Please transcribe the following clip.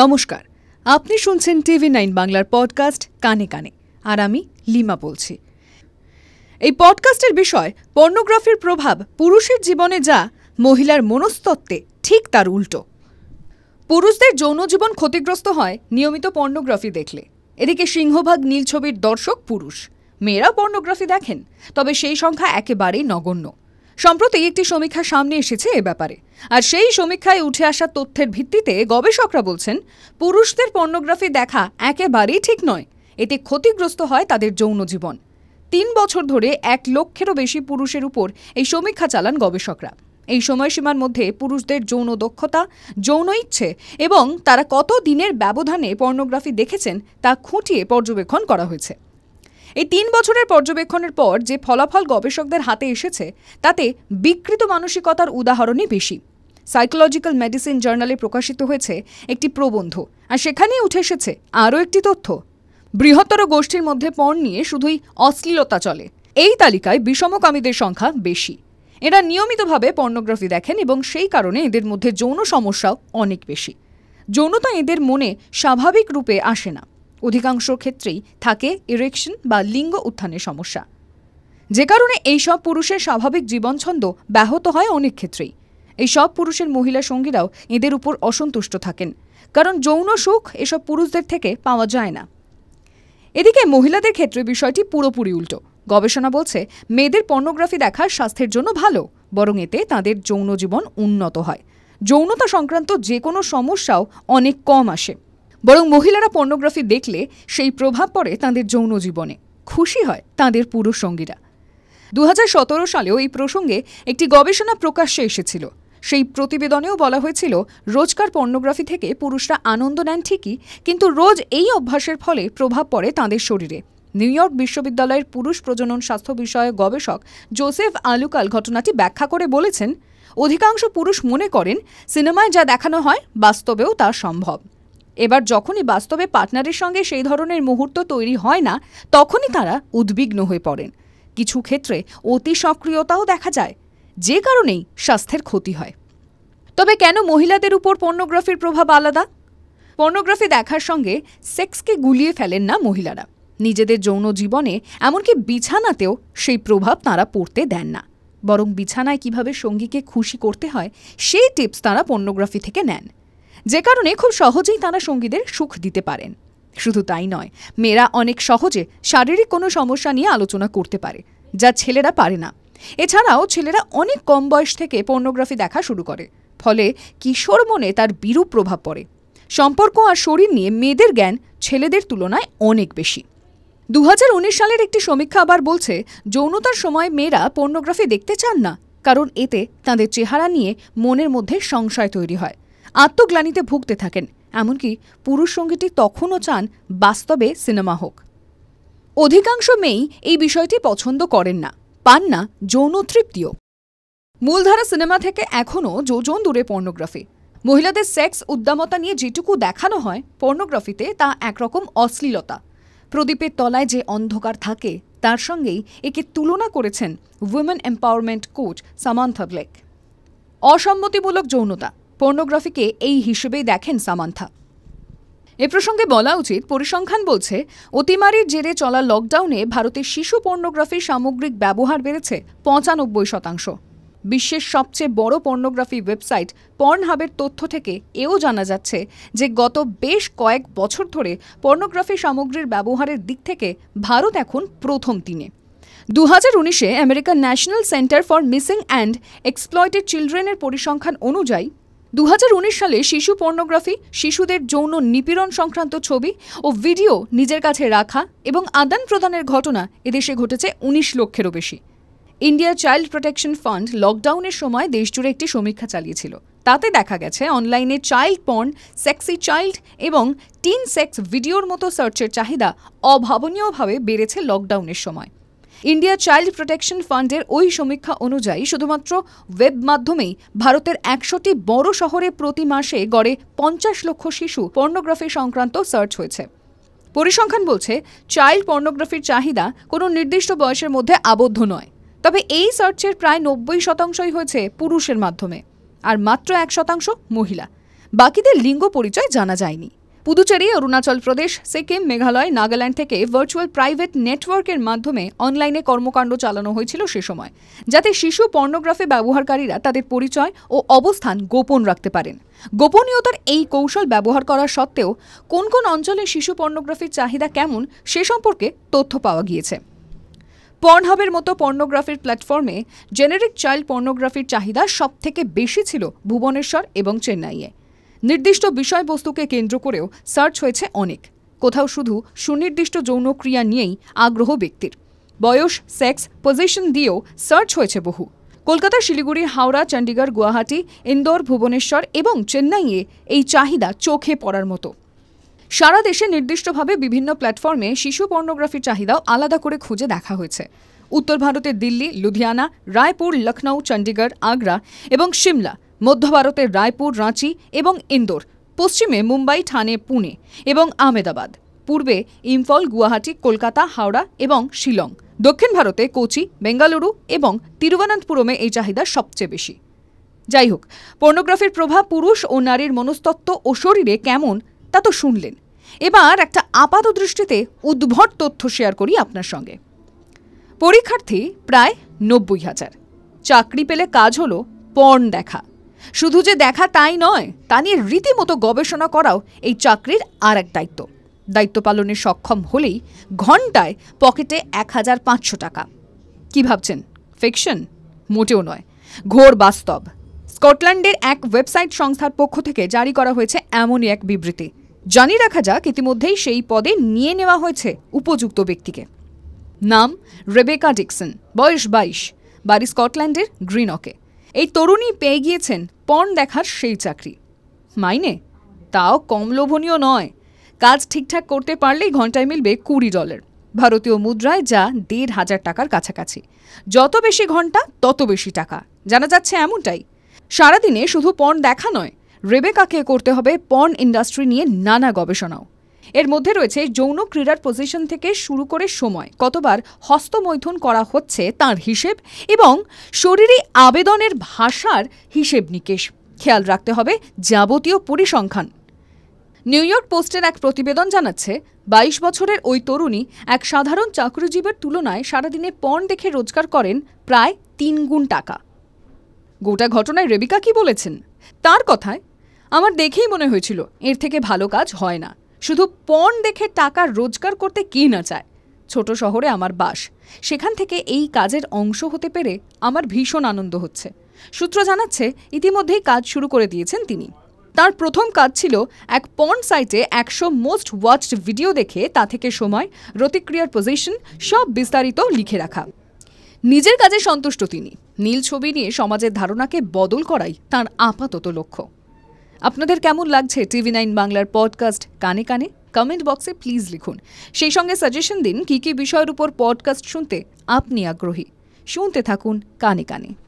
নমস্কার আপনি শুনছেন টিভি নাইন বাংলার পডকাস্ট কানে কানে আর আমি লিমা বলছি এই পডকাস্টের বিষয় পর্নোগ্রাফির প্রভাব পুরুষের জীবনে যা মহিলার মনস্তত্ত্বে ঠিক তার উল্টো পুরুষদের যৌন জীবন ক্ষতিগ্রস্ত হয় নিয়মিত পর্নোগ্রাফি দেখলে এদিকে সিংহভাগ নীল ছবির দর্শক পুরুষ মেয়েরা পর্নোগ্রাফি দেখেন তবে সেই সংখ্যা একেবারেই নগণ্য সম্প্রতি একটি সমীক্ষা সামনে এসেছে এ ব্যাপারে আর সেই সমীক্ষায় উঠে আসা তথ্যের ভিত্তিতে গবেষকরা বলছেন পুরুষদের পর্নোগ্রাফি দেখা একেবারেই ঠিক নয় এতে ক্ষতিগ্রস্ত হয় তাদের যৌন জীবন তিন বছর ধরে এক লক্ষেরও বেশি পুরুষের উপর এই সমীক্ষা চালান গবেষকরা এই সময়সীমার মধ্যে পুরুষদের যৌন দক্ষতা যৌন ইচ্ছে এবং তারা কত দিনের ব্যবধানে পর্নোগ্রাফি দেখেছেন তা খুঁটিয়ে পর্যবেক্ষণ করা হয়েছে এই তিন বছরের পর্যবেক্ষণের পর যে ফলাফল গবেষকদের হাতে এসেছে তাতে বিকৃত মানসিকতার উদাহরণই বেশি সাইকোলজিক্যাল মেডিসিন জার্নালে প্রকাশিত হয়েছে একটি প্রবন্ধ আর সেখানেই উঠে এসেছে আরও একটি তথ্য বৃহত্তর গোষ্ঠীর মধ্যে পণ নিয়ে শুধুই অশ্লীলতা চলে এই তালিকায় বিষমকামীদের সংখ্যা বেশি এরা নিয়মিতভাবে পর্নোগ্রাফি দেখেন এবং সেই কারণে এদের মধ্যে যৌন সমস্যাও অনেক বেশি যৌনতা এদের মনে স্বাভাবিক রূপে আসে না অধিকাংশ ক্ষেত্রেই থাকে ইরেকশন বা লিঙ্গ উত্থানের সমস্যা যে কারণে এইসব পুরুষের স্বাভাবিক জীবনছন্দ ব্যাহত হয় অনেক ক্ষেত্রেই এই সব পুরুষের মহিলা সঙ্গীরাও এদের উপর অসন্তুষ্ট থাকেন কারণ যৌন সুখ এসব পুরুষদের থেকে পাওয়া যায় না এদিকে মহিলাদের ক্ষেত্রে বিষয়টি পুরোপুরি উল্টো গবেষণা বলছে মেয়েদের পর্নোগ্রাফি দেখা স্বাস্থ্যের জন্য ভালো বরং এতে তাদের যৌন জীবন উন্নত হয় যৌনতা সংক্রান্ত যে কোনো সমস্যাও অনেক কম আসে বরং মহিলারা পর্নোগ্রাফি দেখলে সেই প্রভাব পড়ে তাঁদের যৌন জীবনে খুশি হয় তাঁদের পুরুষ সঙ্গীরা দু সালেও এই প্রসঙ্গে একটি গবেষণা প্রকাশ্যে এসেছিল সেই প্রতিবেদনেও বলা হয়েছিল রোজকার পর্নোগ্রাফি থেকে পুরুষরা আনন্দ নেন ঠিকই কিন্তু রোজ এই অভ্যাসের ফলে প্রভাব পড়ে তাঁদের শরীরে নিউ ইয়র্ক বিশ্ববিদ্যালয়ের পুরুষ প্রজনন স্বাস্থ্য বিষয়ে গবেষক জোসেফ আলুকাল ঘটনাটি ব্যাখ্যা করে বলেছেন অধিকাংশ পুরুষ মনে করেন সিনেমায় যা দেখানো হয় বাস্তবেও তা সম্ভব এবার যখনই বাস্তবে পার্টনারের সঙ্গে সেই ধরনের মুহূর্ত তৈরি হয় না তখনই তারা উদ্বিগ্ন হয়ে পড়েন কিছু ক্ষেত্রে অতি সক্রিয়তাও দেখা যায় যে কারণেই স্বাস্থ্যের ক্ষতি হয় তবে কেন মহিলাদের উপর পর্নোগ্রাফির প্রভাব আলাদা পর্নোগ্রাফি দেখার সঙ্গে সেক্সকে গুলিয়ে ফেলেন না মহিলারা নিজেদের যৌন জীবনে এমনকি বিছানাতেও সেই প্রভাব তারা পড়তে দেন না বরং বিছানায় কিভাবে সঙ্গীকে খুশি করতে হয় সেই টিপস তারা পর্নোগ্রাফি থেকে নেন যে কারণে খুব সহজেই তারা সঙ্গীদের সুখ দিতে পারেন শুধু তাই নয় মেয়েরা অনেক সহজে শারীরিক কোনো সমস্যা নিয়ে আলোচনা করতে পারে যা ছেলেরা পারে না এছাড়াও ছেলেরা অনেক কম বয়স থেকে পর্নোগ্রাফি দেখা শুরু করে ফলে কিশোর মনে তার বিরূপ প্রভাব পড়ে সম্পর্ক আর শরীর নিয়ে মেয়েদের জ্ঞান ছেলেদের তুলনায় অনেক বেশি দু সালের একটি সমীক্ষা আবার বলছে যৌনতার সময় মেয়েরা পর্নোগ্রাফি দেখতে চান না কারণ এতে তাদের চেহারা নিয়ে মনের মধ্যে সংশয় তৈরি হয় আত্মগ্লানিতে ভুগতে থাকেন এমনকি পুরুষ সঙ্গীটি তখনও চান বাস্তবে সিনেমা হোক অধিকাংশ মেয়েই এই বিষয়টি পছন্দ করেন না পান না যৌন তৃপ্তিও মূলধারা সিনেমা থেকে এখনও যোজন দূরে পর্নোগ্রাফি মহিলাদের সেক্স উদ্দামতা নিয়ে যেটুকু দেখানো হয় পর্নোগ্রাফিতে তা একরকম অশ্লীলতা প্রদীপের তলায় যে অন্ধকার থাকে তার সঙ্গেই একে তুলনা করেছেন women empowerment coach Samantha Blake অসম্মতিমূলক যৌনতা পর্নোগ্রাফিকে এই হিসেবেই দেখেন সামান্থা এ প্রসঙ্গে বলা উচিত পরিসংখ্যান বলছে অতিমারির জেরে চলা লকডাউনে ভারতের শিশু পর্নোগ্রাফির সামগ্রিক ব্যবহার বেড়েছে পঁচানব্বই শতাংশ বিশ্বের সবচেয়ে বড় পর্নোগ্রাফি ওয়েবসাইট পর্ন হাবের তথ্য থেকে এও জানা যাচ্ছে যে গত বেশ কয়েক বছর ধরে পর্নোগ্রাফি সামগ্রীর ব্যবহারের দিক থেকে ভারত এখন প্রথম তিনে দু হাজার উনিশে American National Center for Missing and Exploited চিলড্রেনের পরিসংখ্যান অনুযায়ী দু সালে শিশু পর্নোগ্রাফি শিশুদের যৌন নিপীড়ন সংক্রান্ত ছবি ও ভিডিও নিজের কাছে রাখা এবং আদান প্রদানের ঘটনা এদেশে ঘটেছে ১৯ লক্ষেরও বেশি ইন্ডিয়া চাইল্ড প্রোটেকশন ফান্ড লকডাউনের সময় দেশজুড়ে একটি সমীক্ষা চালিয়েছিল তাতে দেখা গেছে অনলাইনে চাইল্ড পর্ন সেক্সি চাইল্ড এবং টিন সেক্স ভিডিওর মতো সার্চের চাহিদা অভাবনীয়ভাবে বেড়েছে লকডাউনের সময় ইন্ডিয়া চাইল্ড প্রোটেকশন ফান্ডের ওই সমীক্ষা অনুযায়ী শুধুমাত্র ওয়েব মাধ্যমেই ভারতের একশোটি বড় শহরে প্রতি মাসে গড়ে পঞ্চাশ লক্ষ শিশু পর্নোগ্রাফি সংক্রান্ত সার্চ হয়েছে পরিসংখ্যান বলছে চাইল্ড পর্নোগ্রাফির চাহিদা কোনো নির্দিষ্ট বয়সের মধ্যে আবদ্ধ নয় তবে এই সার্চের প্রায় নব্বই শতাংশই হয়েছে পুরুষের মাধ্যমে আর মাত্র এক শতাংশ মহিলা বাকিদের লিঙ্গ পরিচয় জানা যায়নি পুদুচেরি অরুণাচল প্রদেশ সিকিম মেঘালয় নাগাল্যান্ড থেকে ভার্চুয়াল প্রাইভেট নেটওয়ার্কের মাধ্যমে অনলাইনে কর্মকাণ্ড চালানো হয়েছিল সে সময় যাতে শিশু পর্নোগ্রাফি ব্যবহারকারীরা তাদের পরিচয় ও অবস্থান গোপন রাখতে পারেন গোপনীয়তার এই কৌশল ব্যবহার করা সত্ত্বেও কোন কোন অঞ্চলে শিশু পর্নোগ্রাফির চাহিদা কেমন সে সম্পর্কে তথ্য পাওয়া গিয়েছে পর্নহাবের মতো পর্নোগ্রাফির প্ল্যাটফর্মে জেনেরিক চাইল্ড পর্নোগ্রাফির চাহিদা সবথেকে বেশি ছিল ভুবনেশ্বর এবং চেন্নাইয়ে নির্দিষ্ট বিষয়বস্তুকে কেন্দ্র করেও সার্চ হয়েছে অনেক কোথাও শুধু সুনির্দিষ্ট যৌনক্রিয়া নিয়েই আগ্রহ ব্যক্তির বয়স সেক্স পজিশন দিয়েও সার্চ হয়েছে বহু কলকাতা শিলিগুড়ি হাওড়া চণ্ডীগড় গুয়াহাটি ইন্দোর ভুবনেশ্বর এবং চেন্নাইয়ে এই চাহিদা চোখে পড়ার মতো সারা দেশে নির্দিষ্টভাবে বিভিন্ন প্ল্যাটফর্মে শিশু পর্নোগ্রাফির চাহিদাও আলাদা করে খুঁজে দেখা হয়েছে উত্তর ভারতের দিল্লি লুধিয়ানা রায়পুর লখনৌ চণ্ডীগড় আগ্রা এবং সিমলা মধ্য ভারতের রায়পুর রাঁচি এবং ইন্দোর পশ্চিমে মুম্বাই ঠানে পুনে এবং আহমেদাবাদ পূর্বে ইম্ফল গুয়াহাটি কলকাতা হাওড়া এবং শিলং দক্ষিণ ভারতে কোচি বেঙ্গালুরু এবং তিরুবনন্তপুরমে এই চাহিদা সবচেয়ে বেশি যাই হোক পর্নোগ্রাফির প্রভাব পুরুষ ও নারীর মনস্তত্ত্ব ও শরীরে কেমন তা তো শুনলেন এবার একটা আপাত দৃষ্টিতে উদ্ভট তথ্য শেয়ার করি আপনার সঙ্গে পরীক্ষার্থী প্রায় নব্বই হাজার চাকরি পেলে কাজ হলো পর্ন দেখা শুধু যে দেখা তাই নয় তা নিয়ে রীতিমতো গবেষণা করাও এই চাকরির আর এক দায়িত্ব দায়িত্ব পালনে সক্ষম হলেই ঘন্টায় পকেটে এক হাজার পাঁচশো টাকা কি ভাবছেন ফিকশন মোটেও নয় ঘোর বাস্তব স্কটল্যান্ডের এক ওয়েবসাইট সংস্থার পক্ষ থেকে জারি করা হয়েছে এমনই এক বিবৃতি জানিয়ে রাখা যাক ইতিমধ্যেই সেই পদে নিয়ে নেওয়া হয়েছে উপযুক্ত ব্যক্তিকে নাম রেবেকা ডিকসন বয়স বাইশ বাড়ি স্কটল্যান্ডের গ্রিনকে এই তরুণী পেয়ে গিয়েছেন পণ দেখার সেই চাকরি মাইনে তাও কম লোভনীয় নয় কাজ ঠিকঠাক করতে পারলেই ঘন্টায় মিলবে কুড়ি ডলার ভারতীয় মুদ্রায় যা দেড় হাজার টাকার কাছাকাছি যত বেশি ঘন্টা তত বেশি টাকা জানা যাচ্ছে এমনটাই সারাদিনে শুধু পণ দেখা নয় রেবেকাকে করতে হবে পণ ইন্ডাস্ট্রি নিয়ে নানা গবেষণাও এর মধ্যে রয়েছে যৌন ক্রীড়ার পজিশন থেকে শুরু করে সময় কতবার হস্তমৈথুন করা হচ্ছে তার হিসেব এবং শরীরে আবেদনের ভাষার হিসেব নিকেশ খেয়াল রাখতে হবে যাবতীয় পরিসংখ্যান নিউ ইয়র্ক পোস্টের এক প্রতিবেদন জানাচ্ছে বাইশ বছরের ওই তরুণী এক সাধারণ চাকরিজীবের তুলনায় সারাদিনে পণ দেখে রোজগার করেন প্রায় তিন গুণ টাকা গোটা ঘটনায় রেবিকা কি বলেছেন তার কথায় আমার দেখেই মনে হয়েছিল এর থেকে ভালো কাজ হয় না শুধু পণ দেখে টাকা রোজগার করতে কে না চায় ছোট শহরে আমার বাস সেখান থেকে এই কাজের অংশ হতে পেরে আমার ভীষণ আনন্দ হচ্ছে সূত্র জানাচ্ছে ইতিমধ্যেই কাজ শুরু করে দিয়েছেন তিনি তার প্রথম কাজ ছিল এক পর্ন সাইটে একশো মোস্ট ওয়াচড ভিডিও দেখে তা থেকে সময় প্রতিক্রিয়ার পজিশন সব বিস্তারিত লিখে রাখা নিজের কাজে সন্তুষ্ট তিনি নীল ছবি নিয়ে সমাজের ধারণাকে বদল করাই তার আপাতত লক্ষ্য আপনাদের কেমন লাগছে টিভি নাইন বাংলার পডকাস্ট কানে কানে কমেন্ট বক্সে প্লিজ লিখুন সেই সঙ্গে সাজেশন দিন কী কী বিষয়ের উপর পডকাস্ট শুনতে আপনি আগ্রহী শুনতে থাকুন কানে কানে